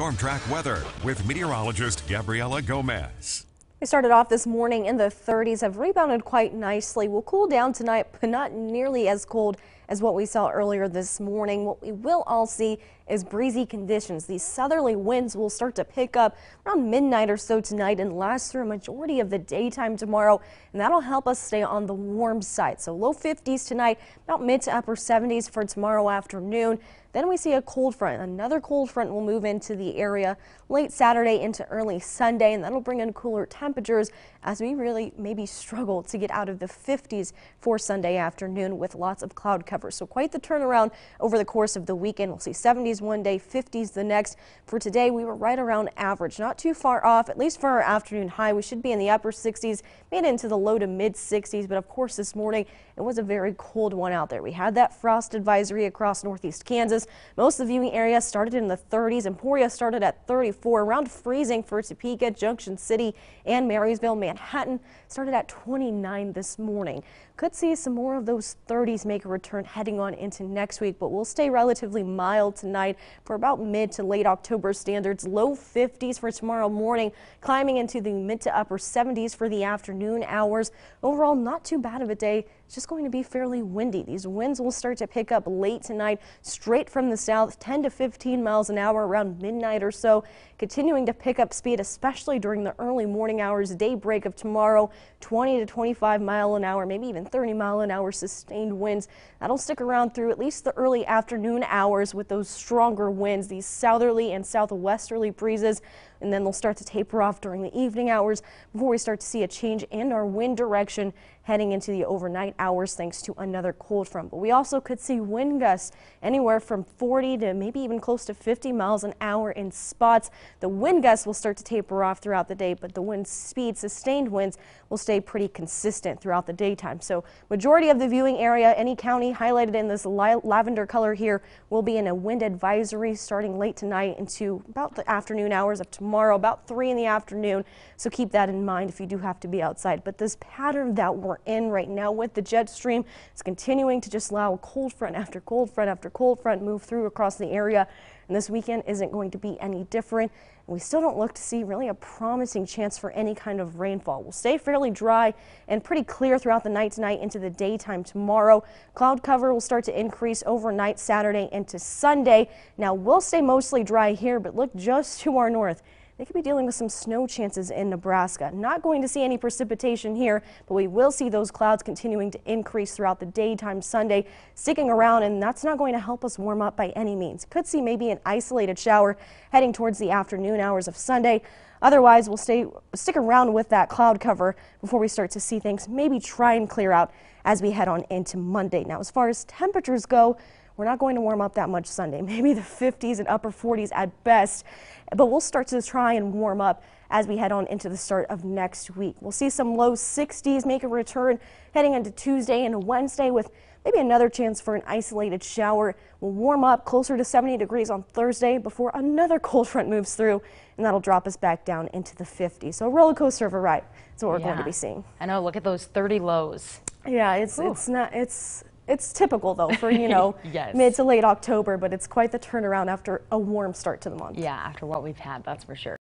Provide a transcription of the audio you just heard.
Storm track weather with meteorologist Gabriela Gomez. We started off this morning in the 30s, have rebounded quite nicely. We'll cool down tonight, but not nearly as cold as what we saw earlier this morning. What we will all see is breezy conditions. These southerly winds will start to pick up around midnight or so tonight and last through a majority of the daytime tomorrow, and that'll help us stay on the warm side. So low 50s tonight, about mid to upper 70s for tomorrow afternoon. Then we see a cold front. Another cold front will move into the area late Saturday into early Sunday, and that'll bring in cooler temperatures as we really maybe struggle to get out of the 50s for Sunday afternoon with lots of cloud cover. So quite the turnaround over the course of the weekend. We'll see 70s one day, 50s the next. For today, we were right around average, not too far off, at least for our afternoon high. We should be in the upper 60s, made into the low to mid 60s. But of course, this morning, it was a very cold one out there. We had that frost advisory across northeast Kansas. Most of the viewing area started in the 30s. Emporia started at 34, around freezing for Topeka, Junction City, and Marysville. Manhattan started at 29 this morning. Could see some more of those 30s make a return heading on into next week, but we'll stay relatively mild tonight for about mid to late October standards. Low 50s for tomorrow morning, climbing into the mid to upper 70s for the afternoon hours. Overall, not too bad of a day it's just going to be fairly windy. These winds will start to pick up late tonight, straight from the south, 10 to 15 miles an hour around midnight or so, continuing to pick up speed, especially during the early morning hours, daybreak of tomorrow, 20 to 25 mile an hour, maybe even 30 mile an hour sustained winds. That'll stick around through at least the early afternoon hours with those stronger winds, these southerly and southwesterly breezes, and then they'll start to taper off during the evening hours before we start to see a change in our wind direction heading into the overnight hours thanks to another cold front. But we also could see wind gusts anywhere from 40 to maybe even close to 50 miles an hour in spots. The wind gusts will start to taper off throughout the day, but the wind speed, sustained winds, will stay pretty consistent throughout the daytime. So majority of the viewing area, any county highlighted in this lavender color here, will be in a wind advisory starting late tonight into about the afternoon hours of tomorrow, about 3 in the afternoon. So keep that in mind if you do have to be outside. But this pattern that we're in right now with the jet stream. It's continuing to just allow cold front after cold front after cold front move through across the area. And this weekend isn't going to be any different. And we still don't look to see really a promising chance for any kind of rainfall. We'll stay fairly dry and pretty clear throughout the night tonight into the daytime tomorrow. Cloud cover will start to increase overnight Saturday into Sunday. Now we'll stay mostly dry here, but look just to our north they could be dealing with some snow chances in Nebraska. Not going to see any precipitation here, but we will see those clouds continuing to increase throughout the daytime Sunday, sticking around, and that's not going to help us warm up by any means. Could see maybe an isolated shower heading towards the afternoon hours of Sunday. Otherwise, we'll stay stick around with that cloud cover before we start to see things maybe try and clear out as we head on into Monday. Now, as far as temperatures go, we're not going to warm up that much Sunday, maybe the 50s and upper 40s at best, but we'll start to try and warm up as we head on into the start of next week. We'll see some low 60s make a return heading into Tuesday and Wednesday with maybe another chance for an isolated shower. We'll warm up closer to 70 degrees on Thursday before another cold front moves through, and that'll drop us back down into the 50s. So a roller coaster of a ride is what we're yeah. going to be seeing. I know. Look at those 30 lows. Yeah, it's it's not it's it's typical though for you know yes. mid to late October, but it's quite the turnaround after a warm start to the month. Yeah, after what we've had, that's for sure.